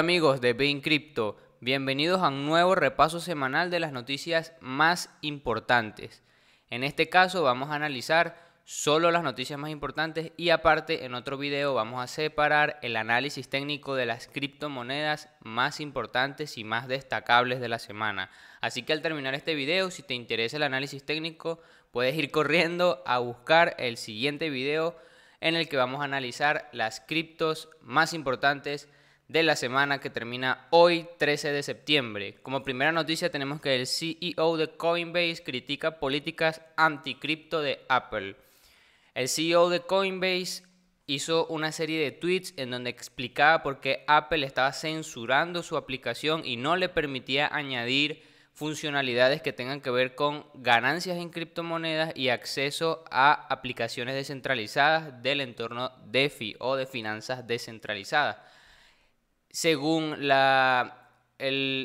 amigos de Bing Crypto, bienvenidos a un nuevo repaso semanal de las noticias más importantes. En este caso vamos a analizar solo las noticias más importantes y aparte en otro video vamos a separar el análisis técnico de las criptomonedas más importantes y más destacables de la semana. Así que al terminar este video, si te interesa el análisis técnico, puedes ir corriendo a buscar el siguiente video en el que vamos a analizar las criptos más importantes de la semana que termina hoy 13 de septiembre. Como primera noticia tenemos que el CEO de Coinbase critica políticas anticripto de Apple. El CEO de Coinbase hizo una serie de tweets en donde explicaba por qué Apple estaba censurando su aplicación y no le permitía añadir funcionalidades que tengan que ver con ganancias en criptomonedas y acceso a aplicaciones descentralizadas del entorno DeFi o de finanzas descentralizadas. Según la,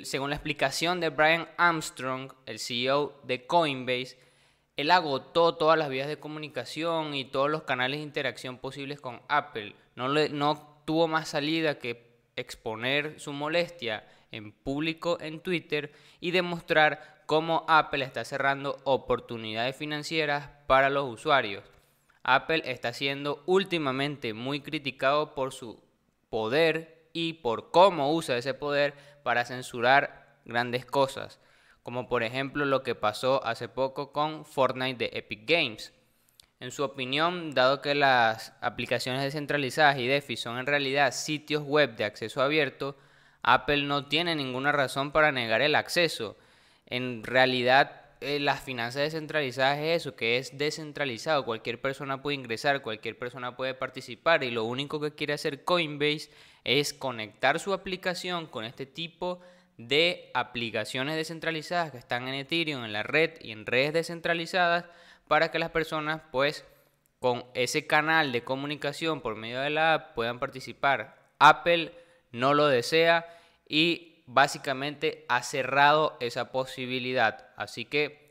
según la explicación de Brian Armstrong, el CEO de Coinbase, él agotó todas las vías de comunicación y todos los canales de interacción posibles con Apple. No, le, no tuvo más salida que exponer su molestia en público en Twitter y demostrar cómo Apple está cerrando oportunidades financieras para los usuarios. Apple está siendo últimamente muy criticado por su poder y por cómo usa ese poder para censurar grandes cosas, como por ejemplo lo que pasó hace poco con Fortnite de Epic Games. En su opinión, dado que las aplicaciones descentralizadas y DeFi son en realidad sitios web de acceso abierto, Apple no tiene ninguna razón para negar el acceso. En realidad, eh, las finanzas descentralizadas es eso, que es descentralizado. Cualquier persona puede ingresar, cualquier persona puede participar y lo único que quiere hacer Coinbase es conectar su aplicación con este tipo de aplicaciones descentralizadas que están en Ethereum, en la red y en redes descentralizadas para que las personas pues con ese canal de comunicación por medio de la app puedan participar. Apple no lo desea y básicamente ha cerrado esa posibilidad. Así que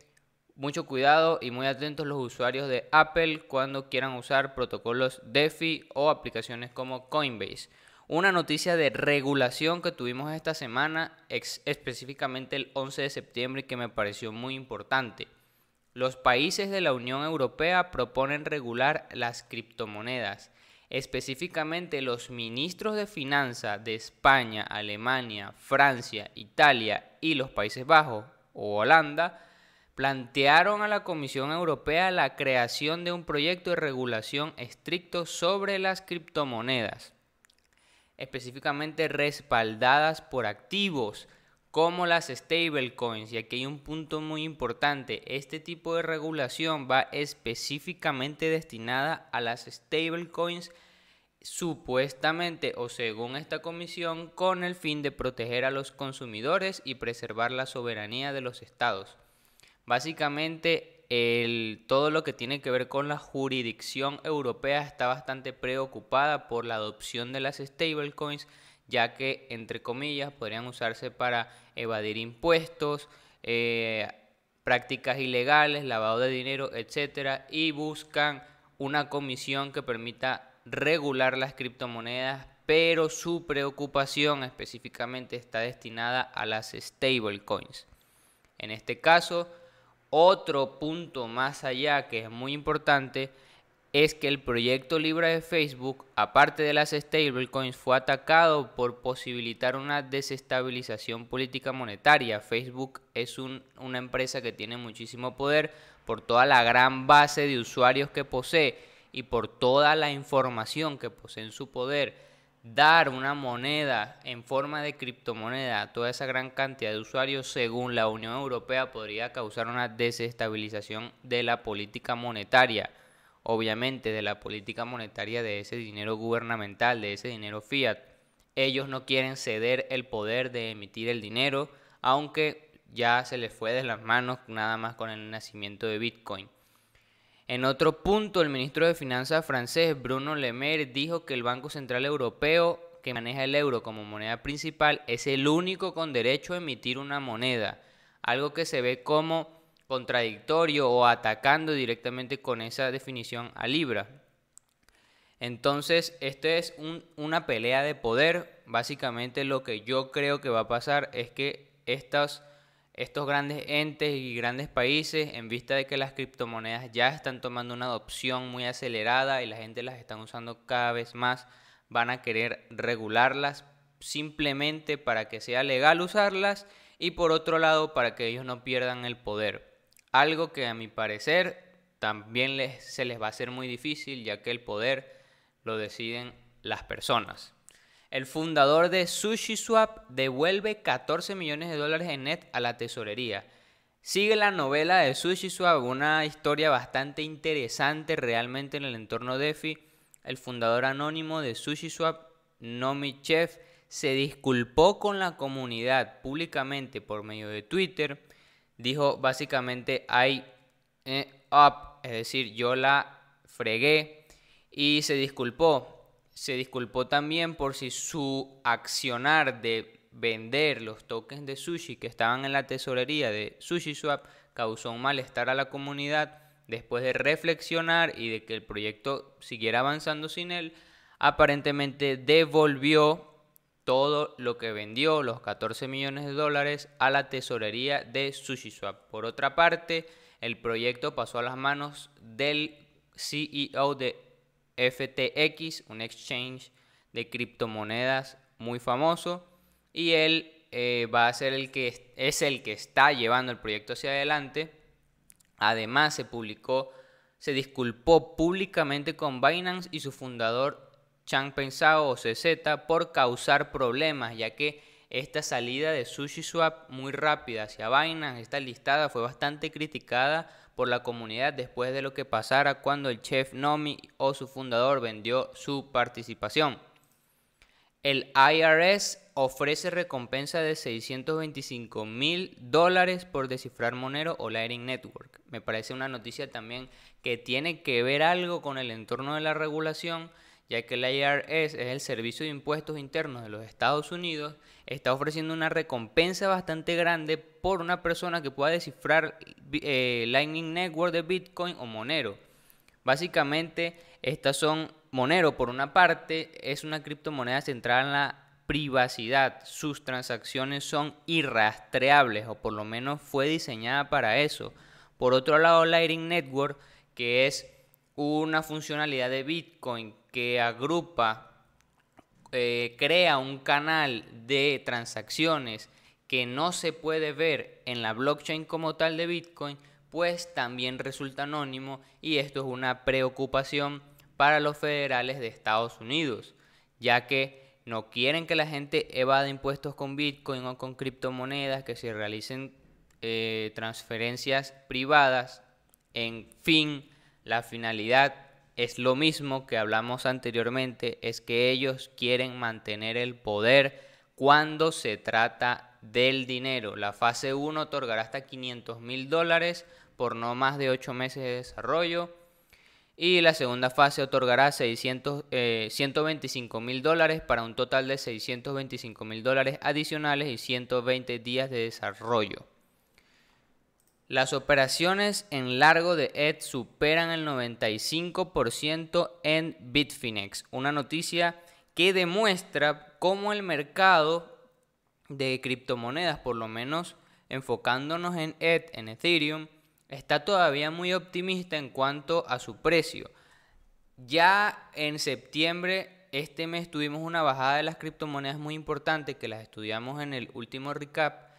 mucho cuidado y muy atentos los usuarios de Apple cuando quieran usar protocolos DeFi o aplicaciones como Coinbase una noticia de regulación que tuvimos esta semana, específicamente el 11 de septiembre, que me pareció muy importante. Los países de la Unión Europea proponen regular las criptomonedas. Específicamente los ministros de finanzas de España, Alemania, Francia, Italia y los Países Bajos o Holanda plantearon a la Comisión Europea la creación de un proyecto de regulación estricto sobre las criptomonedas específicamente respaldadas por activos como las stablecoins. Y aquí hay un punto muy importante. Este tipo de regulación va específicamente destinada a las stablecoins supuestamente o según esta comisión con el fin de proteger a los consumidores y preservar la soberanía de los estados. Básicamente el, todo lo que tiene que ver con la jurisdicción europea está bastante preocupada por la adopción de las stablecoins, ya que, entre comillas, podrían usarse para evadir impuestos, eh, prácticas ilegales, lavado de dinero, etc. y buscan una comisión que permita regular las criptomonedas, pero su preocupación específicamente está destinada a las stablecoins. En este caso, otro punto más allá que es muy importante es que el proyecto Libra de Facebook, aparte de las stablecoins, fue atacado por posibilitar una desestabilización política monetaria. Facebook es una empresa que tiene muchísimo poder por toda la gran base de usuarios que posee y por toda la información que posee en su poder dar una moneda en forma de criptomoneda a toda esa gran cantidad de usuarios, según la Unión Europea, podría causar una desestabilización de la política monetaria, obviamente de la política monetaria de ese dinero gubernamental, de ese dinero fiat. Ellos no quieren ceder el poder de emitir el dinero, aunque ya se les fue de las manos nada más con el nacimiento de Bitcoin. En otro punto, el ministro de Finanzas francés Bruno Le Maire dijo que el Banco Central Europeo, que maneja el euro como moneda principal, es el único con derecho a emitir una moneda, algo que se ve como contradictorio o atacando directamente con esa definición a Libra. Entonces, esto es una pelea de poder. Básicamente lo que yo creo que va a pasar es que estas estos grandes entes y grandes países en vista de que las criptomonedas ya están tomando una adopción muy acelerada y la gente las está usando cada vez más, van a querer regularlas simplemente para que sea legal usarlas y por otro lado para que ellos no pierdan el poder. Algo que a mi parecer también se les va a hacer muy difícil ya que el poder lo deciden las personas. El fundador de SushiSwap devuelve 14 millones de dólares en net a la tesorería. Sigue la novela de SushiSwap, una historia bastante interesante realmente en el entorno DeFi. El fundador anónimo de SushiSwap, Nomi Chef, se disculpó con la comunidad públicamente por medio de Twitter. Dijo básicamente, I eh, up, es decir, yo la fregué y se disculpó se disculpó también por si su accionar de vender los tokens de sushi que estaban en la tesorería de SushiSwap causó un malestar a la comunidad después de reflexionar y de que el proyecto siguiera avanzando sin él, aparentemente devolvió todo lo que vendió, los 14 millones de dólares, a la tesorería de SushiSwap. Por otra parte, el proyecto pasó a las manos del CEO de FTX, un exchange de criptomonedas muy famoso, y él eh, va a ser el que es el que está llevando el proyecto hacia adelante. Además, se publicó, se disculpó públicamente con Binance y su fundador Changpeng Zhao o CZ por causar problemas, ya que esta salida de SushiSwap muy rápida hacia Binance, esta listada fue bastante criticada por la comunidad después de lo que pasara cuando el chef Nomi o su fundador vendió su participación. El IRS ofrece recompensa de 625 mil dólares por descifrar Monero o Lightning Network. Me parece una noticia también que tiene que ver algo con el entorno de la regulación ya que el IRS es el Servicio de Impuestos Internos de los Estados Unidos, está ofreciendo una recompensa bastante grande por una persona que pueda descifrar eh, Lightning Network de Bitcoin o Monero. Básicamente, estas son Monero, por una parte, es una criptomoneda centrada en la privacidad. Sus transacciones son irrastreables, o por lo menos fue diseñada para eso. Por otro lado, Lightning Network, que es una funcionalidad de Bitcoin que agrupa, eh, crea un canal de transacciones que no se puede ver en la blockchain como tal de Bitcoin, pues también resulta anónimo y esto es una preocupación para los federales de Estados Unidos, ya que no quieren que la gente evade impuestos con Bitcoin o con criptomonedas, que se realicen eh, transferencias privadas en fin la finalidad es lo mismo que hablamos anteriormente, es que ellos quieren mantener el poder cuando se trata del dinero. La fase 1 otorgará hasta 500 mil dólares por no más de 8 meses de desarrollo. Y la segunda fase otorgará 600, 125 eh, mil dólares para un total de 625 mil dólares adicionales y 120 días de desarrollo. Las operaciones en largo de ETH superan el 95% en Bitfinex, una noticia que demuestra cómo el mercado de criptomonedas, por lo menos enfocándonos en ETH, en Ethereum, está todavía muy optimista en cuanto a su precio. Ya en septiembre, este mes tuvimos una bajada de las criptomonedas muy importante que las estudiamos en el último recap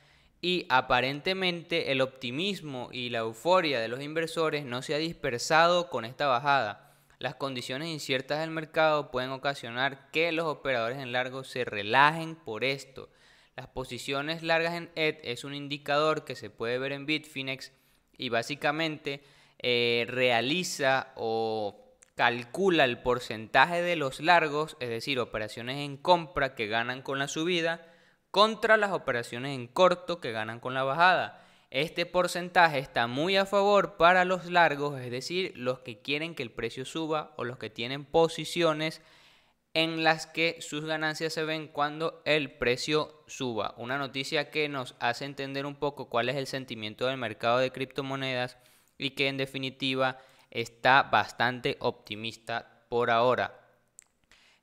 y aparentemente el optimismo y la euforia de los inversores no se ha dispersado con esta bajada. Las condiciones inciertas del mercado pueden ocasionar que los operadores en largo se relajen por esto. Las posiciones largas en ETH es un indicador que se puede ver en Bitfinex y básicamente eh, realiza o calcula el porcentaje de los largos, es decir, operaciones en compra que ganan con la subida contra las operaciones en corto que ganan con la bajada. Este porcentaje está muy a favor para los largos, es decir, los que quieren que el precio suba o los que tienen posiciones en las que sus ganancias se ven cuando el precio suba. Una noticia que nos hace entender un poco cuál es el sentimiento del mercado de criptomonedas y que en definitiva está bastante optimista por ahora.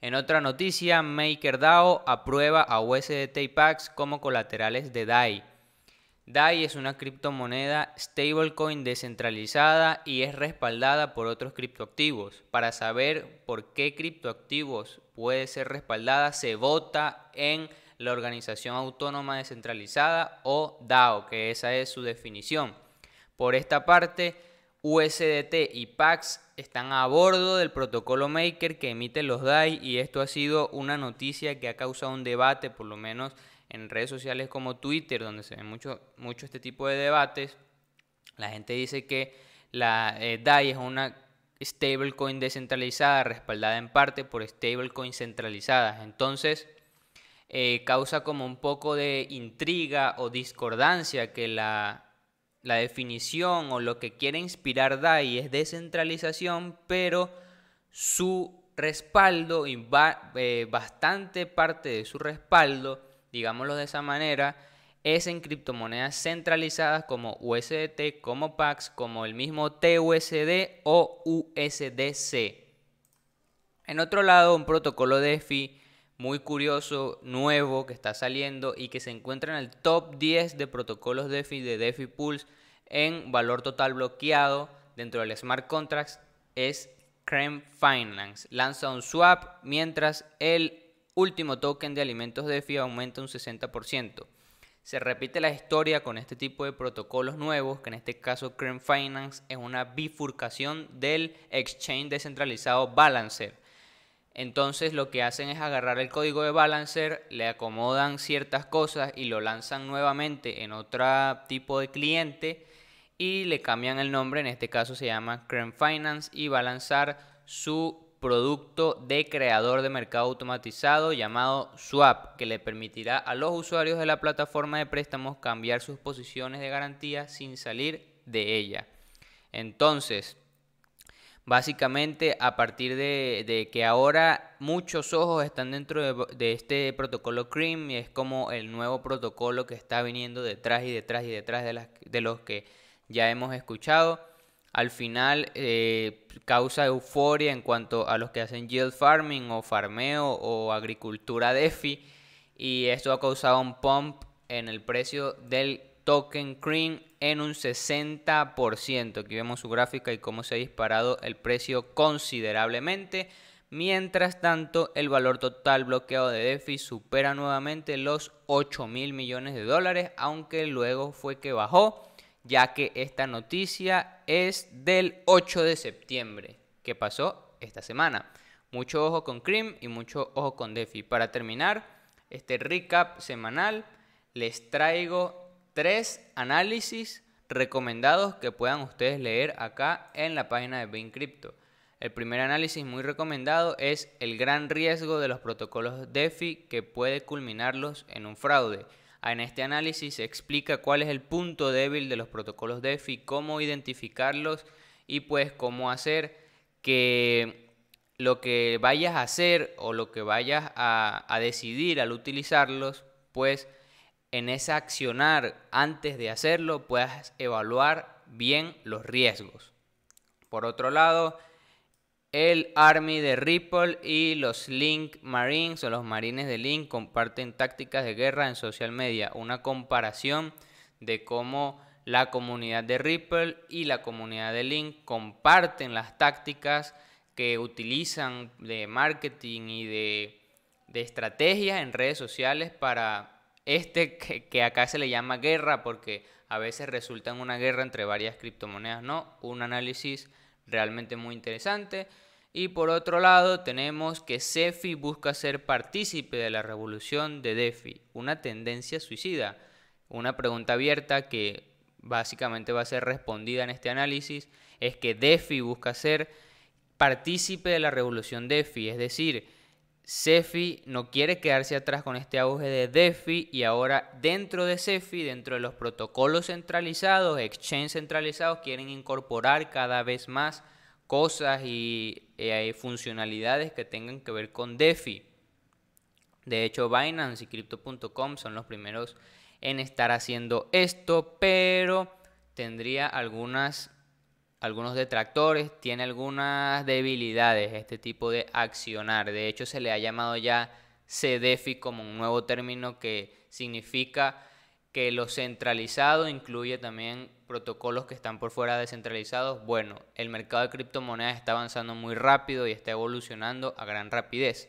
En otra noticia, MakerDAO aprueba a USDT y PAX como colaterales de DAI. DAI es una criptomoneda stablecoin descentralizada y es respaldada por otros criptoactivos. Para saber por qué criptoactivos puede ser respaldada, se vota en la Organización Autónoma Descentralizada o DAO, que esa es su definición. Por esta parte, USDT y PAX están a bordo del protocolo Maker que emite los DAI y esto ha sido una noticia que ha causado un debate, por lo menos en redes sociales como Twitter, donde se ve mucho, mucho este tipo de debates. La gente dice que la eh, DAI es una stablecoin descentralizada, respaldada en parte por stablecoins centralizadas. Entonces, eh, causa como un poco de intriga o discordancia que la la definición o lo que quiere inspirar DAI es descentralización, pero su respaldo, y eh, bastante parte de su respaldo, digámoslo de esa manera, es en criptomonedas centralizadas como USDT, como PAX, como el mismo TUSD o USDC. En otro lado, un protocolo de DeFi muy curioso, nuevo, que está saliendo y que se encuentra en el top 10 de protocolos DeFi de DeFi Pools en valor total bloqueado dentro del smart contracts es Crem Finance. Lanza un swap mientras el último token de alimentos DeFi aumenta un 60%. Se repite la historia con este tipo de protocolos nuevos, que en este caso Crem Finance es una bifurcación del exchange descentralizado Balancer. Entonces lo que hacen es agarrar el código de Balancer, le acomodan ciertas cosas y lo lanzan nuevamente en otro tipo de cliente y le cambian el nombre, en este caso se llama Creme Finance y va a lanzar su producto de creador de mercado automatizado llamado Swap, que le permitirá a los usuarios de la plataforma de préstamos cambiar sus posiciones de garantía sin salir de ella. Entonces, Básicamente, a partir de, que ahora muchos ojos están dentro de, este protocolo CREAM, y es como el nuevo protocolo que está viniendo detrás y detrás y detrás de, las, de los que ya hemos escuchado. Al final, eh, causa euforia en cuanto a los que hacen yield farming o farmeo o agricultura DeFi, y esto ha causado un pump en el precio del token CREAM en un 60%. Aquí vemos su gráfica y cómo se ha disparado el precio considerablemente. Mientras tanto, el valor total bloqueado de DeFi supera nuevamente los 8 mil millones de dólares, aunque luego fue que bajó, ya que esta noticia es del 8 de septiembre, que pasó esta semana. Mucho ojo con Cream y mucho ojo con DeFi. Para terminar este recap semanal, les traigo tres análisis recomendados que puedan ustedes leer acá en la página de Bain El primer análisis muy recomendado es el gran riesgo de los protocolos DeFi que puede culminarlos en un fraude. Ah, en este análisis se explica cuál es el punto débil de los protocolos DeFi, cómo identificarlos y pues cómo hacer que lo que vayas a hacer o lo que vayas a, a decidir al utilizarlos pues en ese accionar antes de hacerlo puedas evaluar bien los riesgos. Por otro lado, el Army de Ripple y los Link Marines o los Marines de Link comparten tácticas de guerra en social media. Una comparación de cómo la comunidad de Ripple y la comunidad de Link comparten las tácticas que utilizan de marketing y de, de estrategias en redes sociales para este que, acá se le llama guerra porque a veces resulta en una guerra entre varias criptomonedas, ¿no? Un análisis realmente muy interesante. Y por otro lado tenemos que CeFi busca ser partícipe de la revolución de DeFi, una tendencia suicida. Una pregunta abierta que básicamente va a ser respondida en este análisis es que DeFi busca ser partícipe de la revolución DeFi, es decir, Cefi no quiere quedarse atrás con este auge de DeFi y ahora dentro de Cefi, dentro de los protocolos centralizados, exchange centralizados, quieren incorporar cada vez más cosas y eh, funcionalidades que tengan que ver con DeFi. De hecho, Binance y Crypto.com son los primeros en estar haciendo esto, pero tendría algunas algunos detractores, tiene algunas debilidades este tipo de accionar. De hecho, se le ha llamado ya CDFI como un nuevo término que significa que lo centralizado incluye también protocolos que están por fuera descentralizados. Bueno, el mercado de criptomonedas está avanzando muy rápido y está evolucionando a gran rapidez.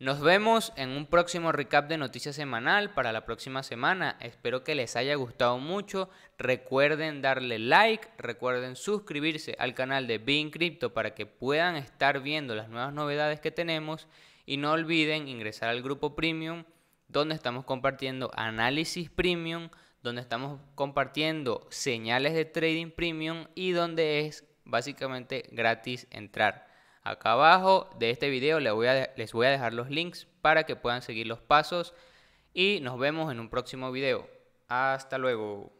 Nos vemos en un próximo recap de noticias semanal para la próxima semana. Espero que les haya gustado mucho. Recuerden darle like, recuerden suscribirse al canal de Bing Crypto para que puedan estar viendo las nuevas novedades que tenemos y no olviden ingresar al grupo Premium donde estamos compartiendo análisis premium, donde estamos compartiendo señales de trading premium y donde es básicamente gratis entrar. Acá abajo de este video les voy, a, les voy a dejar los links para que puedan seguir los pasos y nos vemos en un próximo video. Hasta luego.